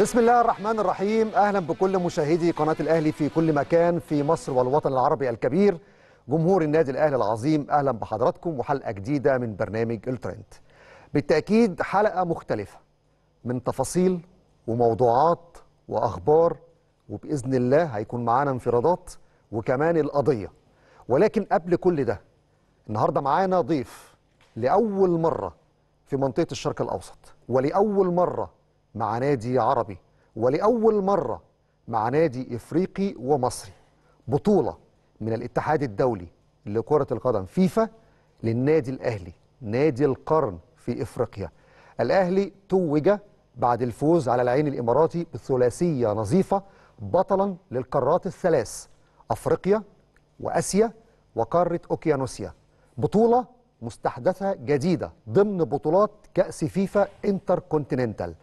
بسم الله الرحمن الرحيم اهلا بكل مشاهدي قناه الاهلي في كل مكان في مصر والوطن العربي الكبير جمهور النادي الاهلي العظيم اهلا بحضراتكم وحلقه جديده من برنامج الترند بالتاكيد حلقه مختلفه من تفاصيل وموضوعات واخبار وباذن الله هيكون معانا انفرادات وكمان القضيه ولكن قبل كل ده النهارده معانا ضيف لاول مره في منطقه الشرق الاوسط ولاول مره مع نادي عربي ولأول مرة مع نادي إفريقي ومصري بطولة من الاتحاد الدولي لكرة القدم فيفا للنادي الأهلي نادي القرن في إفريقيا الأهلي توج بعد الفوز على العين الإماراتي بثلاثية نظيفة بطلا للقارات الثلاث أفريقيا وأسيا وقارة أوكيانوسيا بطولة مستحدثة جديدة ضمن بطولات كأس فيفا انتر كونتيننتال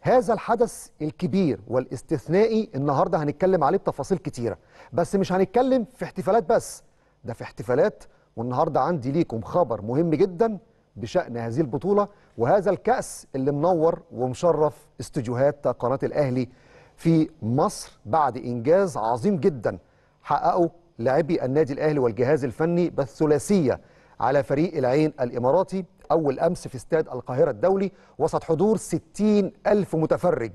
هذا الحدث الكبير والاستثنائي النهارده هنتكلم عليه بتفاصيل كتيره بس مش هنتكلم في احتفالات بس ده في احتفالات والنهارده عندي ليكم خبر مهم جدا بشأن هذه البطولة وهذا الكأس اللي منور ومشرف استوديوهات قناة الأهلي في مصر بعد إنجاز عظيم جدا حققه لاعبي النادي الأهلي والجهاز الفني بالثلاثية على فريق العين الإماراتي أول أمس في استاد القاهرة الدولي وسط حضور 60 ألف متفرج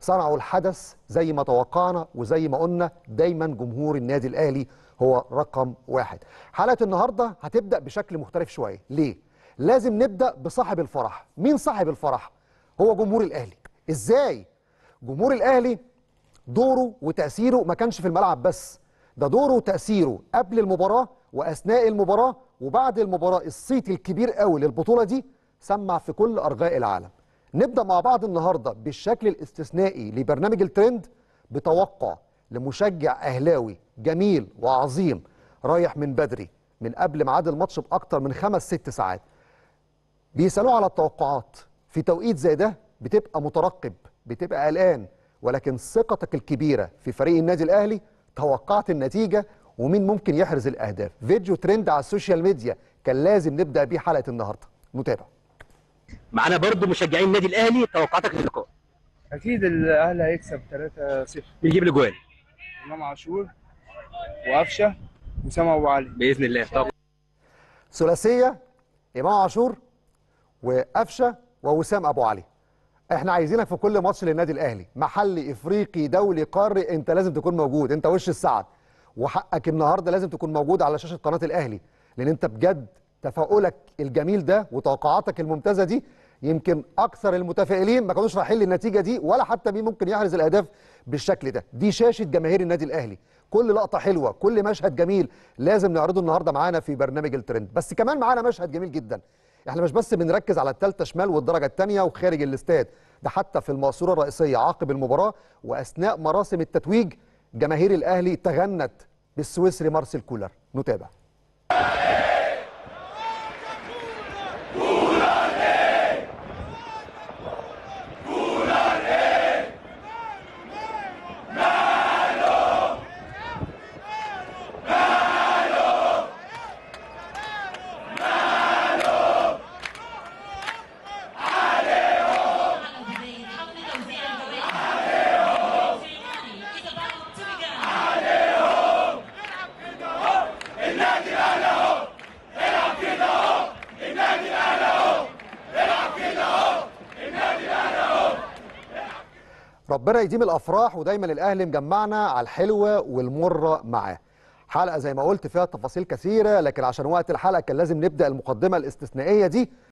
صنعوا الحدث زي ما توقعنا وزي ما قلنا دايما جمهور النادي الأهلي هو رقم واحد حلقة النهاردة هتبدأ بشكل مختلف شوية ليه؟ لازم نبدأ بصاحب الفرح مين صاحب الفرح؟ هو جمهور الأهلي إزاي؟ جمهور الأهلي دوره وتأثيره ما كانش في الملعب بس ده دوره وتأثيره قبل المباراة واثناء المباراه وبعد المباراه الصيت الكبير قوي للبطوله دي سمع في كل ارجاء العالم نبدا مع بعض النهارده بالشكل الاستثنائي لبرنامج الترند بتوقع لمشجع اهلاوي جميل وعظيم رايح من بدري من قبل ميعاد الماتش باكتر من خمس ست ساعات بيسالوه على التوقعات في توقيت زي ده بتبقى مترقب بتبقى قلقان ولكن ثقتك الكبيره في فريق النادي الاهلي توقعت النتيجه ومين ممكن يحرز الاهداف فيديو ترند على السوشيال ميديا كان لازم نبدا بيه حلقه النهارده متابع معانا برضو مشجعين النادي الاهلي توقعاتك للقاء اكيد الاهلي هيكسب 3-0 بيجيب الاجوال امام عاشور وقفشه وسام ابو علي باذن الله طب ثلاثيه امام عاشور وقفشه ووسام ابو علي احنا عايزينك في كل ماتش للنادي الاهلي محلي افريقي دولي قاري انت لازم تكون موجود انت وش السعد وحقك النهارده لازم تكون موجود على شاشه قناه الاهلي لان انت بجد تفاؤلك الجميل ده وتوقعاتك الممتازه دي يمكن اكثر المتفائلين ما كانوش رايحين للنتيجه دي ولا حتى مين ممكن يحرز الاهداف بالشكل ده دي شاشه جماهير النادي الاهلي كل لقطه حلوه كل مشهد جميل لازم نعرضه النهارده معانا في برنامج الترند بس كمان معانا مشهد جميل جدا احنا مش بس بنركز على الثالثه شمال والدرجه الثانيه وخارج الاستاد ده حتى في المقصوره الرئيسيه عقب المباراه واثناء مراسم التتويج جماهير الاهلي تغنت بالسويسري مارسيل كولر نتابع ربنا يديم الافراح ودايما الاهلي مجمعنا على الحلوه والمره معاه حلقه زي ما قلت فيها تفاصيل كثيره لكن عشان وقت الحلقه كان لازم نبدا المقدمه الاستثنائيه دي